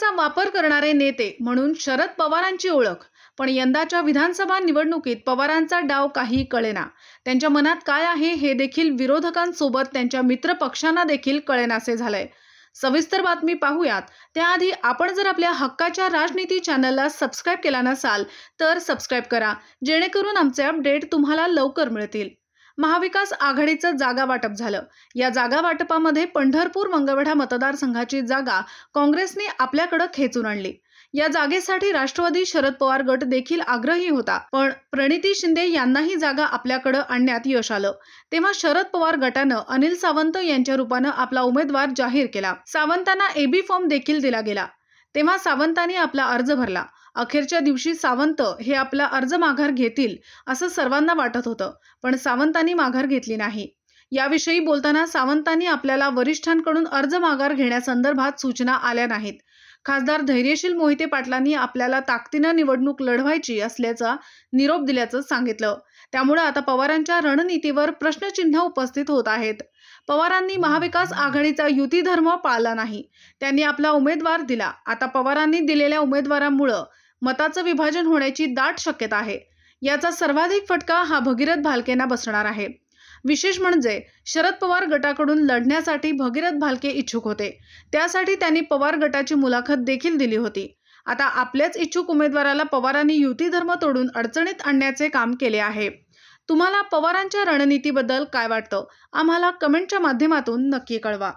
चा वापर करणारे नेते म्हणून शरद पवारांची ओळख पण यंदाच्या विधानसभा निवडणुकीत पवारांचा डाव काही कळेना त्यांच्या मनात काय आहे हे देखील विरोधकांसोबत त्यांच्या मित्र पक्षांना देखील कळेनासे झालंय सविस्तर बातमी पाहूयात त्याआधी आपण जर आपल्या हक्काच्या राजनीती चॅनलला सबस्क्राईब केला नसाल तर सबस्क्राईब करा जेणेकरून आमचे अपडेट तुम्हाला लवकर मिळतील महाविकास आघाडीचं जागा वाटप झालं या जागा वाटपामध्ये पंढरपूर मंगळवेढा मतदारसंघाची जागा काँग्रेसने आपल्याकडे खेचून आणली या जागेसाठी राष्ट्रवादी शरद पवार गट देखील आग्रही होता पण प्रणिती शिंदे यांनाही जागा आपल्याकडे आणण्यात यश आलं तेव्हा शरद पवार गटानं अनिल सावंत यांच्या रूपानं आपला उमेदवार जाहीर केला सावंतांना एबी फॉर्म देखील दिला गेला तेव्हा सावंतांनी आपला अर्ज भरला अखेरच्या दिवशी सावंत हे आपला अर्ज माघार घेतील असं सर्वांना वाटत होतं पण सावंतांनी माघार घेतली नाही याविषयी बोलताना सावंतांनी आपल्याला वरिष्ठांकडून अर्ज माघार घेण्यासंदर्भात सूचना आल्या नाहीत खासदार धैर्यशील मोहिते पाटलांनी आपल्याला ताकदीनं निवडणूक लढवायची असल्याचा निरोप दिल्याचं सांगितलं त्यामुळे आता पवारांच्या रणनीतीवर प्रश्नचिन्ह उपस्थित होत आहेत पवारांनी महाविकास आघाडीचा युती धर्म पाळला नाही त्यांनी आपला उमेदवार दिला आता पवारांनी दिलेल्या उमेदवारामुळं मताचं विभाजन होण्याची दाट शक्यता आहे याचा सर्वाधिक फटका हा भगीरथ भालकेंना बसणार आहे विशेष म्हणजे शरद पवार गटाकडून लढण्यासाठी भगीरथ भालके इच्छुक होते त्यासाठी त्यांनी पवार गटाची मुलाखत देखील दिली होती आता आपल्याच इच्छुक उमेदवाराला पवारांनी युती धर्म तोडून अडचणीत आणण्याचे काम केले आहे तुम्हाला पवारांच्या रणनीतीबद्दल काय वाटतं आम्हाला कमेंटच्या माध्यमातून नक्की कळवा